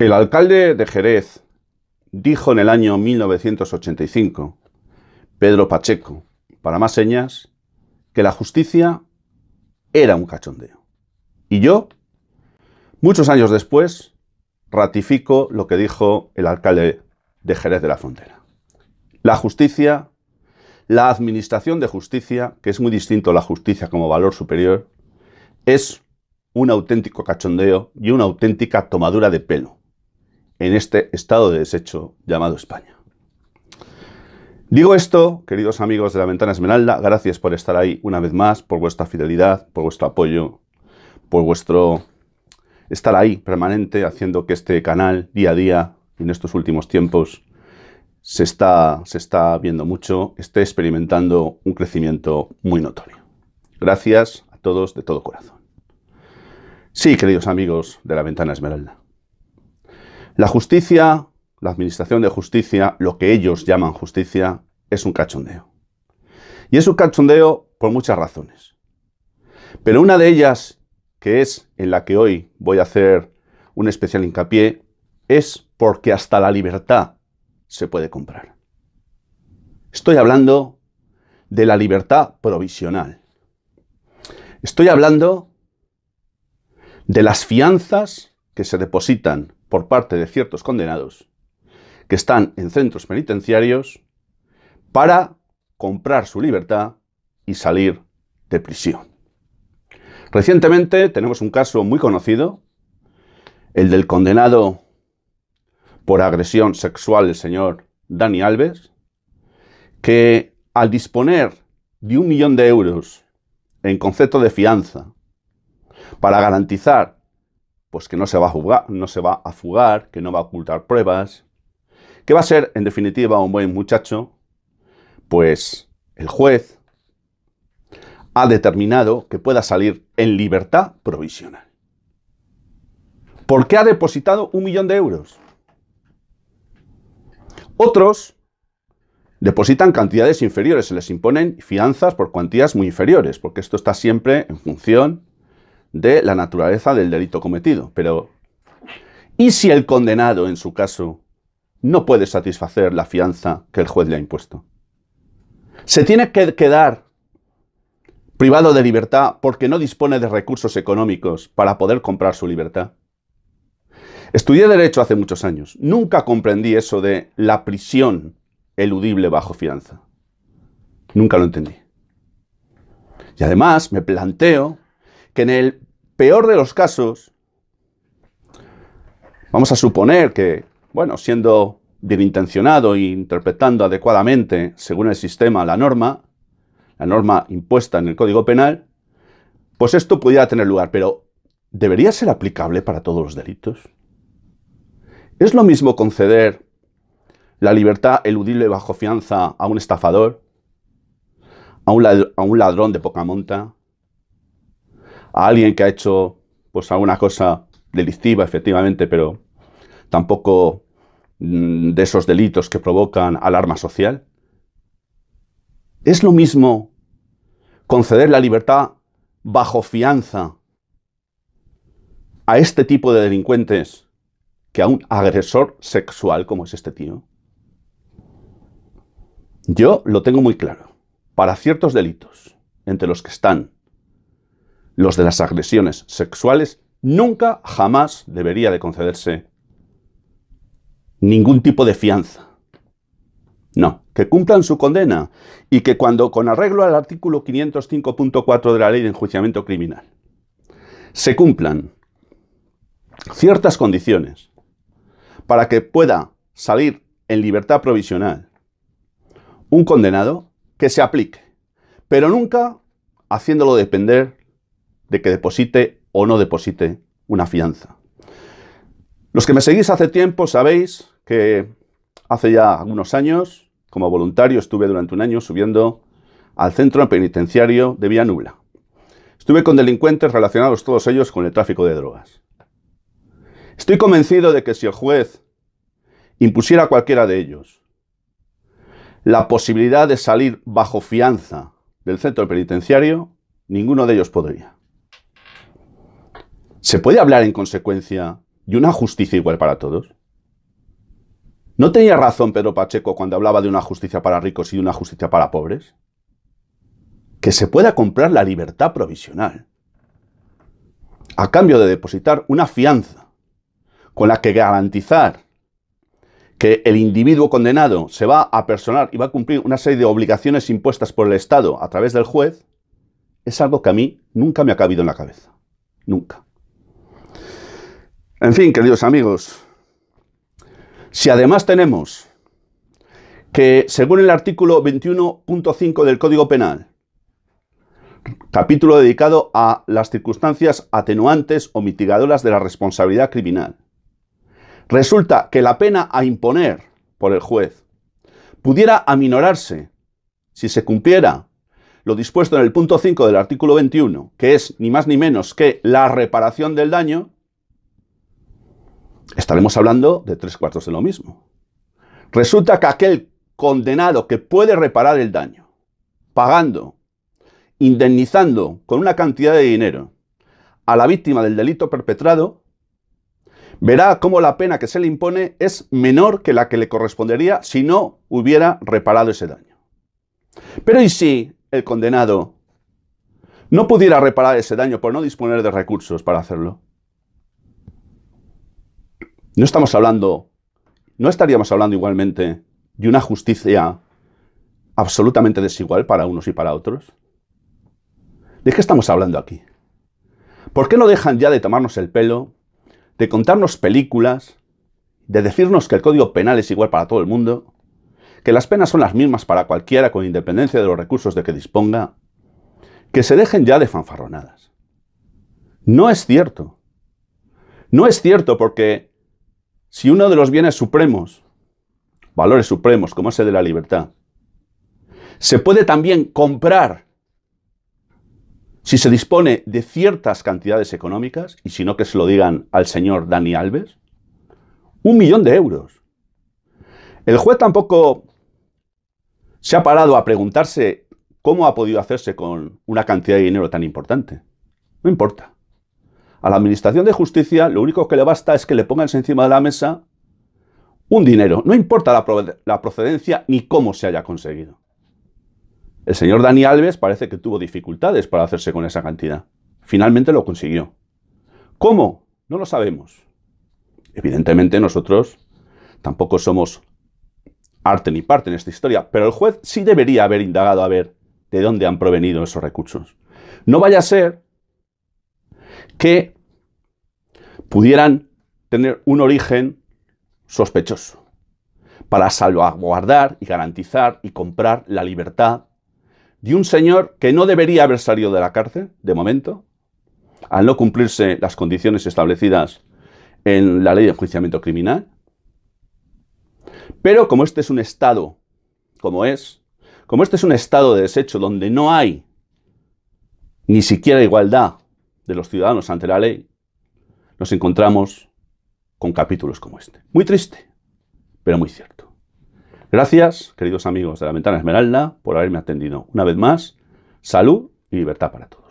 El alcalde de Jerez dijo en el año 1985, Pedro Pacheco, para más señas, que la justicia era un cachondeo. Y yo, muchos años después, ratifico lo que dijo el alcalde de Jerez de la Frontera. La justicia, la administración de justicia, que es muy distinto a la justicia como valor superior, es un auténtico cachondeo y una auténtica tomadura de pelo en este estado de desecho llamado España. Digo esto, queridos amigos de la Ventana Esmeralda, gracias por estar ahí una vez más, por vuestra fidelidad, por vuestro apoyo, por vuestro estar ahí permanente haciendo que este canal día a día en estos últimos tiempos se está, se está viendo mucho, esté experimentando un crecimiento muy notorio. Gracias a todos de todo corazón. Sí, queridos amigos de la Ventana Esmeralda. La justicia, la administración de justicia, lo que ellos llaman justicia, es un cachondeo. Y es un cachondeo por muchas razones. Pero una de ellas, que es en la que hoy voy a hacer un especial hincapié, es porque hasta la libertad se puede comprar. Estoy hablando de la libertad provisional. Estoy hablando de las fianzas que se depositan por parte de ciertos condenados que están en centros penitenciarios para comprar su libertad y salir de prisión. Recientemente tenemos un caso muy conocido, el del condenado por agresión sexual del señor Dani Alves, que al disponer de un millón de euros en concepto de fianza para garantizar pues que no se va a jugar, no se va a fugar, que no va a ocultar pruebas, que va a ser, en definitiva, un buen muchacho, pues el juez ha determinado que pueda salir en libertad provisional. ¿Por qué ha depositado un millón de euros? Otros depositan cantidades inferiores, se les imponen fianzas por cuantías muy inferiores, porque esto está siempre en función de la naturaleza del delito cometido. Pero, ¿y si el condenado, en su caso, no puede satisfacer la fianza que el juez le ha impuesto? Se tiene que quedar privado de libertad porque no dispone de recursos económicos para poder comprar su libertad. Estudié derecho hace muchos años. Nunca comprendí eso de la prisión eludible bajo fianza. Nunca lo entendí. Y además me planteo que en el peor de los casos, vamos a suponer que, bueno, siendo bien intencionado e interpretando adecuadamente, según el sistema, la norma, la norma impuesta en el Código Penal, pues esto pudiera tener lugar, pero ¿debería ser aplicable para todos los delitos? ¿Es lo mismo conceder la libertad eludible bajo fianza a un estafador, a un, ladrón de poca monta, a alguien que ha hecho pues, alguna cosa delictiva, efectivamente, pero tampoco mm, de esos delitos que provocan alarma social. Es lo mismo conceder la libertad bajo fianza a este tipo de delincuentes que a un agresor sexual como es este tío. Yo lo tengo muy claro. Para ciertos delitos, entre los que están los de las agresiones sexuales, nunca, jamás debería de concederse ningún tipo de fianza. No, que cumplan su condena y que cuando, con arreglo al artículo 505.4 de la Ley de Enjuiciamiento Criminal, se cumplan ciertas condiciones para que pueda salir en libertad provisional un condenado que se aplique, pero nunca haciéndolo depender de que deposite o no deposite una fianza. Los que me seguís hace tiempo sabéis que hace ya algunos años, como voluntario, estuve durante un año subiendo al centro penitenciario de Vía Nubla. Estuve con delincuentes relacionados todos ellos con el tráfico de drogas. Estoy convencido de que si el juez impusiera a cualquiera de ellos la posibilidad de salir bajo fianza del centro penitenciario, ninguno de ellos podría. ¿Se puede hablar en consecuencia de una justicia igual para todos? ¿No tenía razón Pedro Pacheco cuando hablaba de una justicia para ricos y una justicia para pobres? Que se pueda comprar la libertad provisional a cambio de depositar una fianza con la que garantizar que el individuo condenado se va a personar y va a cumplir una serie de obligaciones impuestas por el Estado a través del juez, es algo que a mí nunca me ha cabido en la cabeza. Nunca. En fin, queridos amigos, si además tenemos que, según el artículo 21.5 del Código Penal, capítulo dedicado a las circunstancias atenuantes o mitigadoras de la responsabilidad criminal, resulta que la pena a imponer por el juez pudiera aminorarse si se cumpliera lo dispuesto en el punto 5 del artículo 21, que es ni más ni menos que la reparación del daño, estaremos hablando de tres cuartos de lo mismo. Resulta que aquel condenado que puede reparar el daño, pagando, indemnizando con una cantidad de dinero a la víctima del delito perpetrado, verá cómo la pena que se le impone es menor que la que le correspondería si no hubiera reparado ese daño. Pero ¿y si el condenado no pudiera reparar ese daño por no disponer de recursos para hacerlo? no estamos hablando, no estaríamos hablando igualmente de una justicia absolutamente desigual para unos y para otros. ¿De qué estamos hablando aquí? ¿Por qué no dejan ya de tomarnos el pelo, de contarnos películas, de decirnos que el código penal es igual para todo el mundo, que las penas son las mismas para cualquiera con independencia de los recursos de que disponga, que se dejen ya de fanfarronadas? No es cierto. No es cierto porque si uno de los bienes supremos, valores supremos, como ese de la libertad, se puede también comprar si se dispone de ciertas cantidades económicas, y si no que se lo digan al señor Dani Alves, un millón de euros. El juez tampoco se ha parado a preguntarse cómo ha podido hacerse con una cantidad de dinero tan importante. No importa. A la Administración de Justicia lo único que le basta es que le pongan encima de la mesa un dinero. No importa la, procedencia ni cómo se haya conseguido. El señor Dani Alves parece que tuvo dificultades para hacerse con esa cantidad. Finalmente lo consiguió. ¿Cómo? No lo sabemos. Evidentemente nosotros tampoco somos arte ni parte en esta historia, pero el juez sí debería haber indagado a ver de dónde han provenido esos recursos. No vaya a ser que pudieran tener un origen sospechoso para salvaguardar y garantizar y comprar la libertad de un señor que no debería haber salido de la cárcel, de momento, al no cumplirse las condiciones establecidas en la ley de enjuiciamiento criminal. Pero como este es un estado, como es, como este es un estado de desecho donde no hay ni siquiera igualdad de los ciudadanos ante la ley, nos encontramos con capítulos como este. Muy triste, pero muy cierto. Gracias, queridos amigos de la Ventana Esmeralda, por haberme atendido una vez más. Salud y libertad para todos.